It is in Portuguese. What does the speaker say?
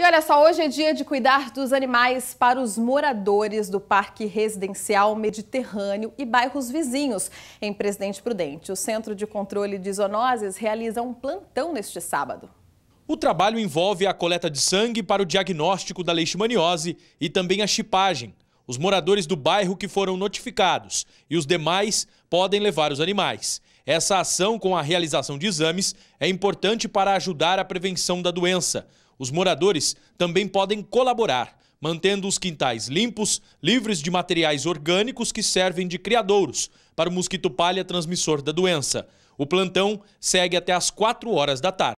E olha só, hoje é dia de cuidar dos animais para os moradores do Parque Residencial Mediterrâneo e bairros vizinhos, em Presidente Prudente. O Centro de Controle de Zoonoses realiza um plantão neste sábado. O trabalho envolve a coleta de sangue para o diagnóstico da leishmaniose e também a chipagem. Os moradores do bairro que foram notificados e os demais podem levar os animais. Essa ação com a realização de exames é importante para ajudar a prevenção da doença. Os moradores também podem colaborar, mantendo os quintais limpos, livres de materiais orgânicos que servem de criadouros para o mosquito palha transmissor da doença. O plantão segue até às 4 horas da tarde.